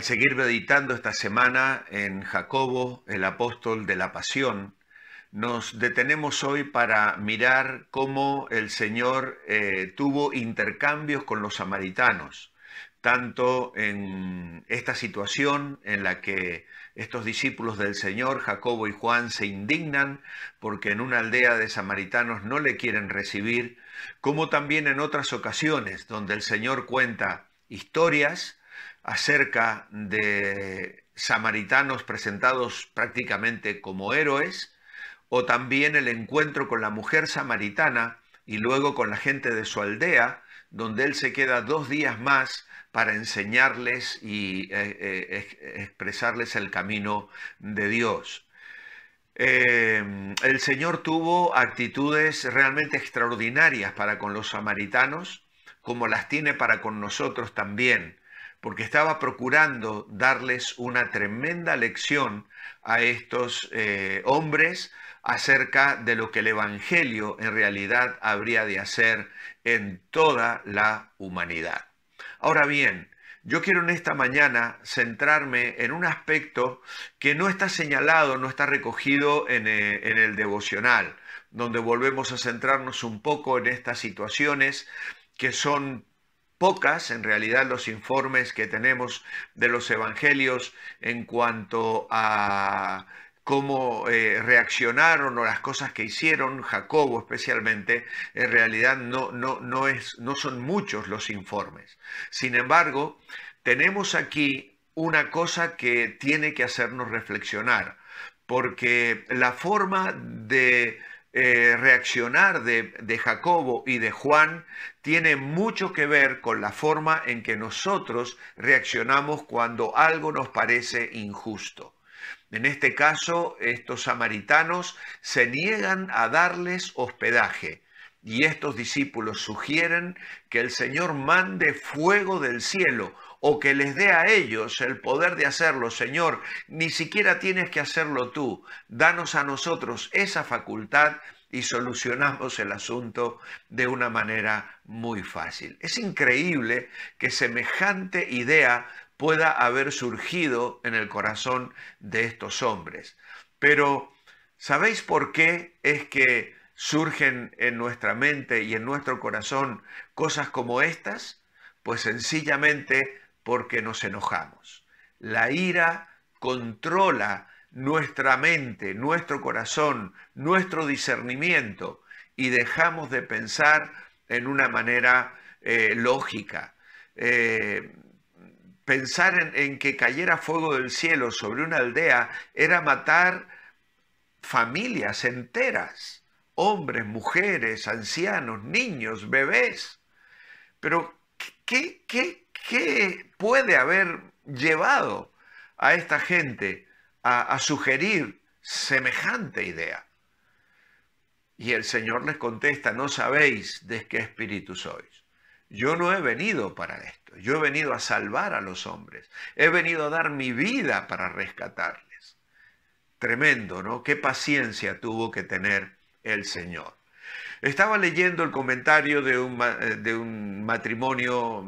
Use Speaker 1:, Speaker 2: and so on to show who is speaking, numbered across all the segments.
Speaker 1: al seguir meditando esta semana en Jacobo, el apóstol de la pasión, nos detenemos hoy para mirar cómo el Señor eh, tuvo intercambios con los samaritanos, tanto en esta situación en la que estos discípulos del Señor, Jacobo y Juan, se indignan porque en una aldea de samaritanos no le quieren recibir, como también en otras ocasiones donde el Señor cuenta historias acerca de samaritanos presentados prácticamente como héroes, o también el encuentro con la mujer samaritana y luego con la gente de su aldea, donde él se queda dos días más para enseñarles y eh, eh, expresarles el camino de Dios. Eh, el Señor tuvo actitudes realmente extraordinarias para con los samaritanos, como las tiene para con nosotros también porque estaba procurando darles una tremenda lección a estos eh, hombres acerca de lo que el Evangelio en realidad habría de hacer en toda la humanidad. Ahora bien, yo quiero en esta mañana centrarme en un aspecto que no está señalado, no está recogido en, eh, en el devocional, donde volvemos a centrarnos un poco en estas situaciones que son pocas en realidad los informes que tenemos de los evangelios en cuanto a cómo eh, reaccionaron o las cosas que hicieron, Jacobo especialmente, en realidad no, no, no, es, no son muchos los informes. Sin embargo, tenemos aquí una cosa que tiene que hacernos reflexionar, porque la forma de eh, reaccionar de Jacobo y de Juan tiene mucho que ver con la forma en que nosotros reaccionamos cuando algo nos parece injusto. En este caso, estos samaritanos se niegan a darles hospedaje. Y estos discípulos sugieren que el Señor mande fuego del cielo o que les dé a ellos el poder de hacerlo, Señor, ni siquiera tienes que hacerlo tú. Danos a nosotros esa facultad y solucionamos el asunto de una manera muy fácil. Es increíble que semejante idea pueda haber surgido en el corazón de estos hombres. Pero, ¿sabéis por qué es que surgen en nuestra mente y en nuestro corazón cosas como estas? Pues sencillamente porque nos enojamos. La ira controla nuestra mente, nuestro corazón, nuestro discernimiento y dejamos de pensar en una manera eh, lógica. Eh, pensar en, en, que cayera fuego del cielo sobre una aldea era matar familias enteras, hombres, mujeres, ancianos, niños, bebés. Pero, ¿qué, qué, qué puede haber llevado a esta gente a, sugerir semejante idea? Y el Señor les contesta, no sabéis de qué espíritu sois. Yo no he venido para esto, yo he venido a salvar a los hombres, he venido a dar mi vida para rescatarles. Tremendo, ¿no? Qué paciencia tuvo que tener el Señor. Estaba leyendo el comentario de un, eh, de un matrimonio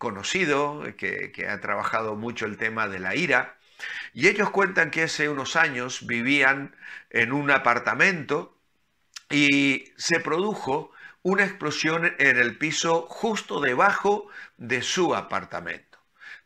Speaker 1: conocido que, ha trabajado mucho el tema de la ira. Y ellos cuentan que hace unos años vivían en un apartamento y se produjo una explosión en el piso justo debajo de su apartamento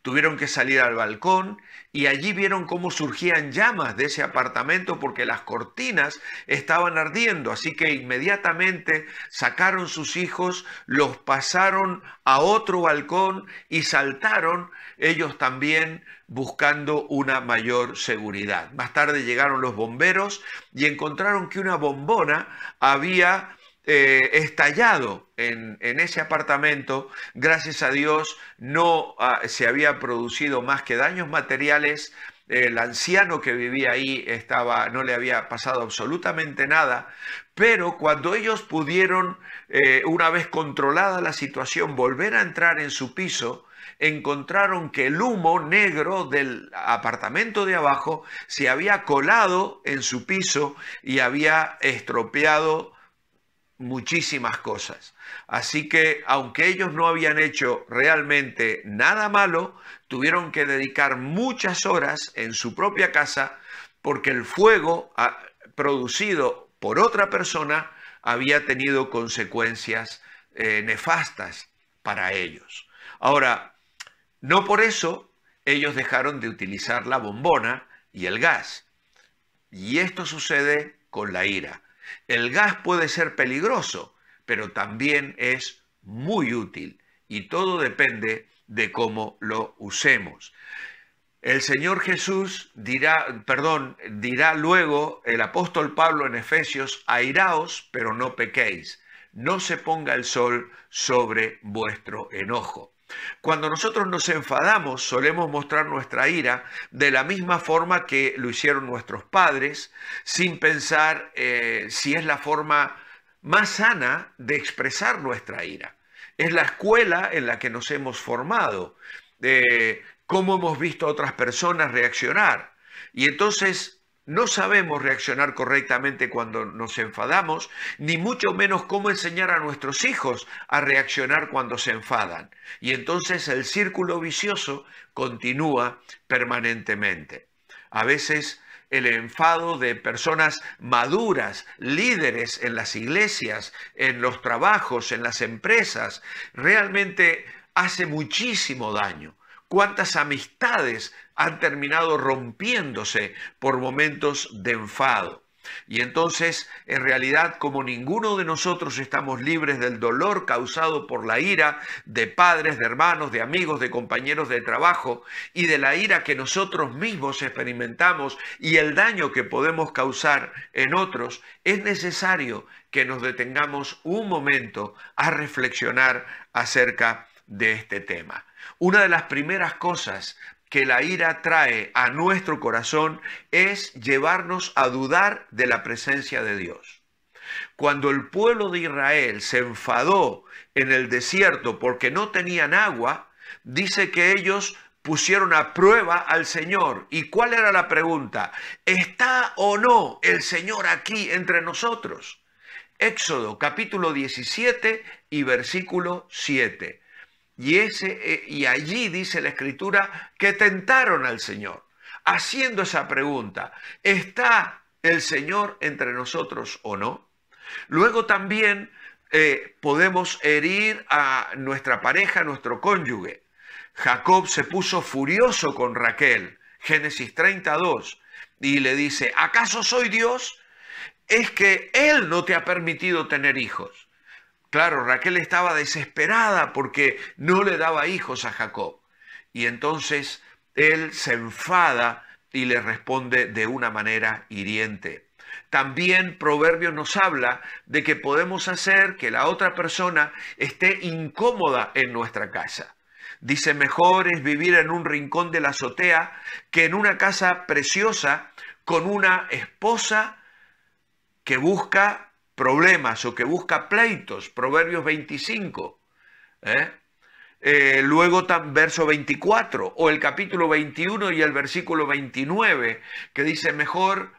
Speaker 1: tuvieron que salir al balcón y allí vieron cómo surgían llamas de ese apartamento porque las cortinas estaban ardiendo. Así que inmediatamente sacaron sus hijos, los pasaron a otro balcón y saltaron ellos también buscando una mayor seguridad. Más tarde llegaron los bomberos y encontraron que una bombona había eh, estallado en, ese apartamento. Gracias a Dios no ah, se había producido más que daños materiales. El anciano que vivía ahí estaba, no le había pasado absolutamente nada, pero cuando ellos pudieron, eh, una vez controlada la situación, volver a entrar en su piso, encontraron que el humo negro del apartamento de abajo se había colado en su piso y había estropeado muchísimas cosas. Así que aunque ellos no habían hecho realmente nada malo, tuvieron que dedicar muchas horas en su propia casa porque el fuego ah, producido por otra persona había tenido consecuencias eh, nefastas para ellos. Ahora, no por eso ellos dejaron de utilizar la bombona y el gas. Y esto sucede con la ira. El gas puede ser peligroso, pero también es muy útil y todo depende de cómo lo usemos. El Señor Jesús dirá, perdón, dirá luego el apóstol Pablo en Efesios, airaos, pero no pequéis, no se ponga el sol sobre vuestro enojo. Cuando nosotros nos enfadamos, solemos mostrar nuestra ira de la misma forma que lo hicieron nuestros padres, sin pensar eh, si es la forma más sana de expresar nuestra ira. Es la escuela en la que nos hemos formado, de cómo hemos visto a otras personas reaccionar. Y entonces no sabemos reaccionar correctamente cuando nos enfadamos, ni mucho menos cómo enseñar a nuestros hijos a reaccionar cuando se enfadan. Y entonces el círculo vicioso continúa permanentemente. A veces el enfado de personas maduras, líderes en las iglesias, en los trabajos, en las empresas, realmente hace muchísimo daño cuántas amistades han terminado rompiéndose por momentos de enfado. Y entonces, en realidad, como ninguno de nosotros estamos libres del dolor causado por la ira de padres, de hermanos, de amigos, de compañeros de trabajo y de la ira que nosotros mismos experimentamos y el daño que podemos causar en otros, es necesario que nos detengamos un momento a reflexionar acerca de este tema. Una de las primeras cosas que la ira trae a nuestro corazón es llevarnos a dudar de la presencia de Dios. Cuando el pueblo de Israel se enfadó en el desierto porque no tenían agua, dice que ellos pusieron a prueba al Señor. ¿Y cuál era la pregunta? ¿Está o no el Señor aquí entre nosotros? Éxodo capítulo 17 y versículo 7. Eh, y, allí dice la escritura que tentaron al Señor, haciendo esa pregunta, ¿está el Señor entre nosotros o no? Luego también eh, podemos herir a nuestra pareja, a nuestro cónyuge. Jacob se puso furioso con Raquel, Génesis 32, y le dice, ¿acaso soy Dios? Es que Él no te ha permitido tener hijos. Claro, Raquel estaba desesperada porque no le daba hijos a Jacob. Y entonces él se enfada y le responde de una manera hiriente. También Proverbio nos habla de que podemos hacer que la otra persona esté incómoda en nuestra casa. Dice, mejor es vivir en un rincón de la azotea que en una casa preciosa con una esposa que busca problemas o que busca pleitos, Proverbios 25. ¿eh? Eh, luego tan, verso 24 o el capítulo 21 y el versículo 29 que dice, mejor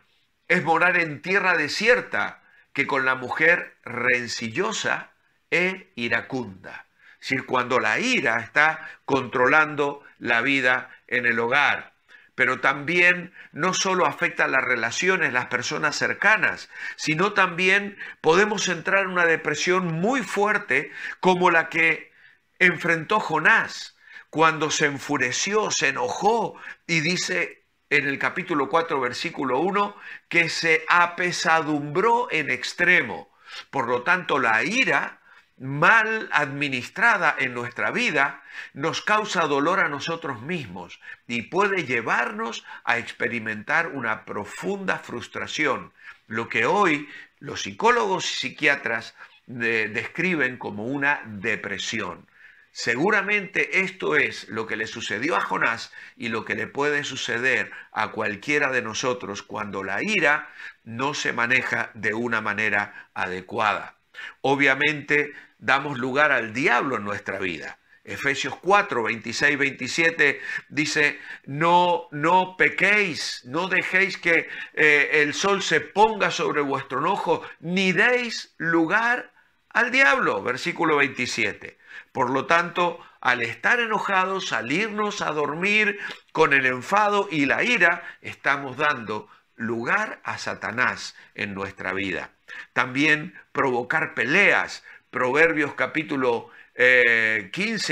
Speaker 1: es morar en tierra desierta que con la mujer rencillosa e iracunda. Es decir, cuando la ira está controlando la vida en el hogar pero también no solo afecta a las relaciones, las personas cercanas, sino también podemos entrar en una depresión muy fuerte como la que enfrentó Jonás cuando se enfureció, se enojó y dice en el capítulo 4, versículo 1, que se apesadumbró en extremo. Por lo tanto, la ira mal administrada en nuestra vida nos causa dolor a nosotros mismos y puede llevarnos a experimentar una profunda frustración, lo que hoy los psicólogos y psiquiatras eh, describen como una depresión. Seguramente esto es lo que le sucedió a Jonás y lo que le puede suceder a cualquiera de nosotros cuando la ira no se maneja de una manera adecuada obviamente damos lugar al diablo en nuestra vida. Efesios 4, 26, 27 dice, no, no pequéis, no dejéis que eh, el sol se ponga sobre vuestro enojo, ni deis lugar al diablo, versículo 27. Por lo tanto, al estar enojados, salirnos a dormir con el enfado y la ira, estamos dando lugar a Satanás en nuestra vida. También provocar peleas. Proverbios capítulo 15,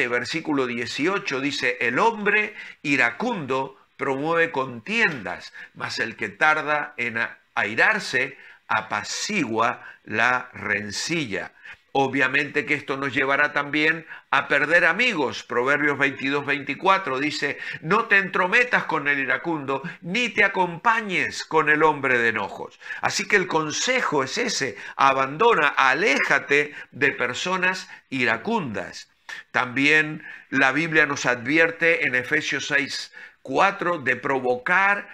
Speaker 1: eh, versículo 18 dice, el hombre iracundo promueve contiendas, mas el que tarda en airarse apacigua la rencilla. Obviamente que esto nos llevará también a perder amigos. Proverbios 22, 24 dice, no te entrometas con el iracundo, ni te acompañes con el hombre de enojos. Así que el consejo es ese, abandona, aléjate de personas iracundas. También la Biblia nos advierte en Efesios 6, 4 de provocar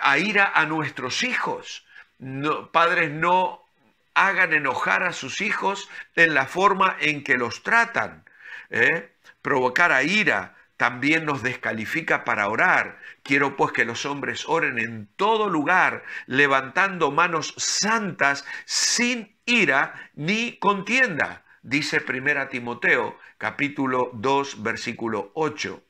Speaker 1: a ira a nuestros hijos. No, padres, no hagan enojar a sus hijos en la forma en que los tratan. ¿eh? Provocar a ira también nos descalifica para orar. Quiero pues que los hombres oren en todo lugar, levantando manos santas, sin ira ni contienda, dice 1 Timoteo capítulo 2 versículo 8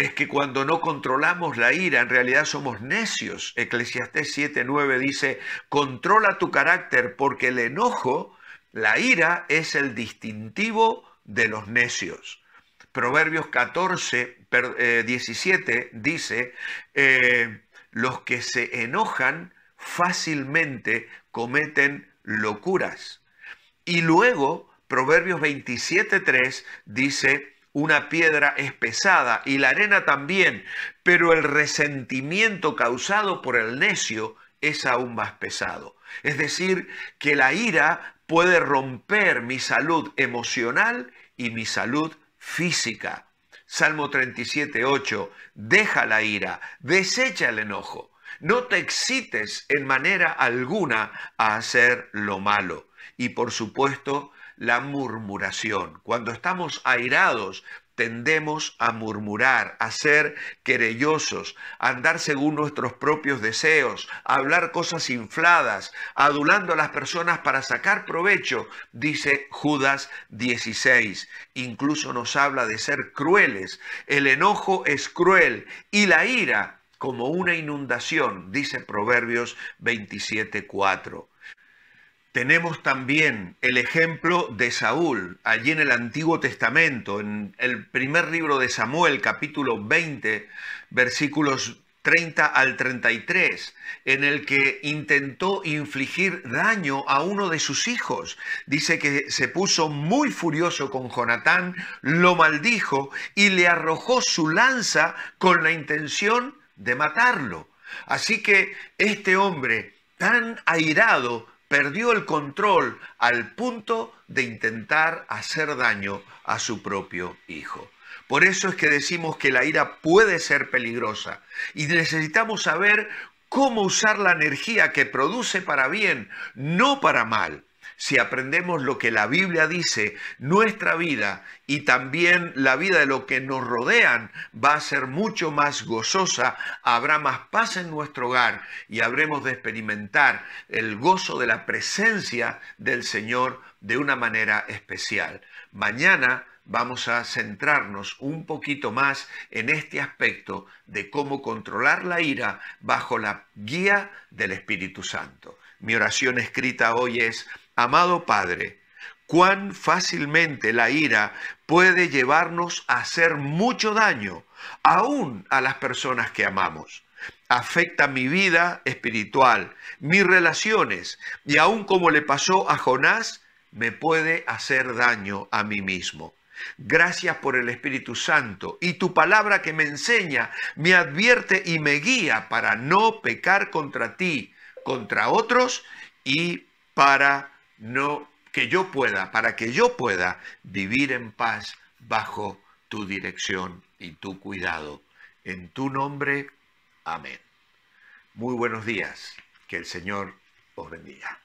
Speaker 1: es que cuando no controlamos la ira, en realidad somos necios. Eclesiastés 7:9 dice, controla tu carácter porque el enojo, la ira es el distintivo de los necios. Proverbios 14, 17 eh, dice, eh, los que se enojan fácilmente cometen locuras. Y luego, Proverbios 27.3 dice, una piedra es pesada y la arena también, pero el resentimiento causado por el necio es aún más pesado. Es decir, que la ira puede romper mi salud emocional y mi salud física. Salmo 37, 8. Deja la ira, desecha el enojo. No te excites en manera alguna a hacer lo malo. Y por supuesto, la murmuración. Cuando estamos airados, tendemos a murmurar, a ser querellosos, a andar según nuestros propios deseos, a hablar cosas infladas, adulando a las personas para sacar provecho, dice Judas 16. Incluso nos habla de ser crueles. El enojo es cruel y la ira como una inundación, dice Proverbios 27.4. Tenemos también el ejemplo de Saúl, allí en el Antiguo Testamento, en el primer libro de Samuel, capítulo 20, versículos 30 al 33, en el que intentó infligir daño a uno de sus hijos. Dice que se puso muy furioso con Jonatán, lo maldijo y le arrojó su lanza con la intención de matarlo. Así que este hombre tan airado perdió el control al punto de intentar hacer daño a su propio hijo. Por eso es que decimos que la ira puede ser peligrosa y necesitamos saber cómo usar la energía que produce para bien, no para mal si aprendemos lo que la Biblia dice, nuestra vida y también la vida de lo que nos rodean va a ser mucho más gozosa, habrá más paz en nuestro hogar y habremos de experimentar el gozo de la presencia del Señor de una manera especial. Mañana vamos a centrarnos un poquito más en este aspecto de cómo controlar la ira bajo la guía del Espíritu Santo. Mi oración escrita hoy es, Amado Padre, cuán fácilmente la ira puede llevarnos a hacer mucho daño, aún a las personas que amamos. Afecta mi vida espiritual, mis relaciones y aún como le pasó a Jonás, me puede hacer daño a mí mismo. Gracias por el Espíritu Santo y tu palabra que me enseña, me advierte y me guía para no pecar contra ti, contra otros y para no que yo pueda, para que yo pueda vivir en paz bajo tu dirección y tu cuidado. En tu nombre, amén. Muy buenos días. Que el Señor os bendiga.